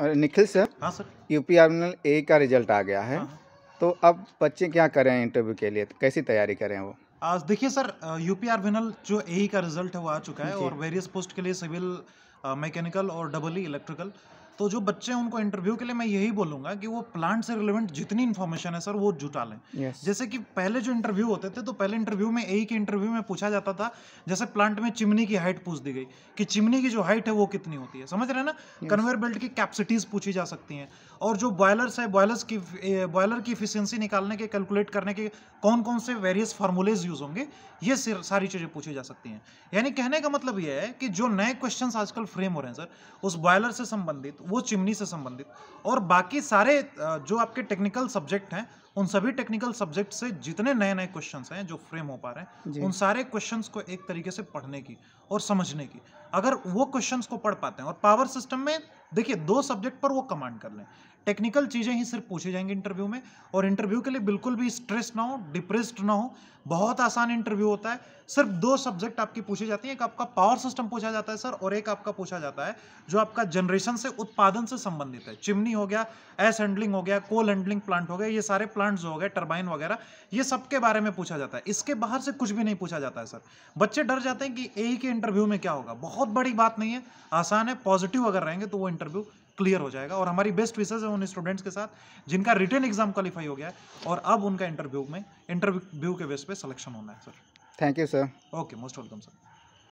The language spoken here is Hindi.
और निखिल सर हाँ सर यूपी आर्मिनल ए का रिजल्ट आ गया है हाँ, हाँ। तो अब बच्चे क्या करें इंटरव्यू के लिए कैसी तैयारी करें वो आज देखिए सर यूपी आर्मिनल जो ए का रिजल्ट है वो आ चुका है और वेरियस पोस्ट के लिए सिविल मैकेनिकल और डबल ई इलेक्ट्रिकल तो जो बच्चे उनको इंटरव्यू के लिए मैं यही बोलूंगा कि वो प्लांट से रिलेवेंट जितनी इन्फॉर्मेशन है सर वो जुटा लें yes. जैसे कि पहले जो इंटरव्यू होते थे तो पहले इंटरव्यू में एक ही इंटरव्यू में पूछा जाता था जैसे प्लांट में चिमनी की हाइट पूछ दी गई कि चिमनी की जो हाइट है वो कितनी होती है समझ रहे हैं ना yes. कन्वेयर बेल्ट की कैपेसिटीज पूछी जा सकती हैं और जो बॉयलर्स है बॉयलर्स की बॉयलर की इफिशियंसी निकालने के कैलकुलेट करने के कौन कौन से वेरियस फार्मूलेज यूज होंगे ये सारी चीज़ें पूछी जा सकती हैं यानी कहने का मतलब यह है कि जो नए क्वेश्चन आजकल फ्रेम हो रहे हैं सर उस बॉयलर से संबंधित वो चिमनी से संबंधित और बाकी सारे जो आपके टेक्निकल सब्जेक्ट हैं उन सभी टेक्निकल सब्जेक्ट से जितने नए नए क्वेश्चन हैं जो फ्रेम हो पा रहे हैं उन सारे क्वेश्चन को एक तरीके से पढ़ने की और समझने की अगर वो क्वेश्चन को पढ़ पाते हैं और पावर सिस्टम में देखिए दो सब्जेक्ट पर वो कमांड कर लें टेक्निकल चीज़ें ही सिर्फ पूछी जाएंगी इंटरव्यू में और इंटरव्यू के लिए बिल्कुल भी स्ट्रेस ना हो डिप्रेस्ड ना हो बहुत आसान इंटरव्यू होता है सिर्फ दो सब्जेक्ट आपकी पूछे जाती हैं एक आपका पावर सिस्टम पूछा जाता है सर और एक आपका पूछा जाता है जो आपका जनरेशन से उत्पादन से संबंधित है चिमनी हो गया एस हैंडलिंग हो गया कोल हैंडलिंग प्लांट हो गया ये सारे प्लांट जो हो गए टर्बाइन वगैरह ये सब के बारे में पूछा जाता है इसके बाहर से कुछ भी नहीं पूछा जाता है सर बच्चे डर जाते हैं कि ए e के इंटरव्यू में क्या होगा बहुत बड़ी बात नहीं है आसान है पॉजिटिव अगर रहेंगे तो वो इंटरव्यू इंटरव्यू क्लियर हो जाएगा और हमारी बेस्ट विशेष है उन स्टूडेंट्स के साथ जिनका रिटर्न एग्जाम क्वालिफाई हो गया है और अब उनका इंटरव्यू में इंटरव्यू के बेस पे सिलेक्शन होना है sir thank you sir okay most welcome sir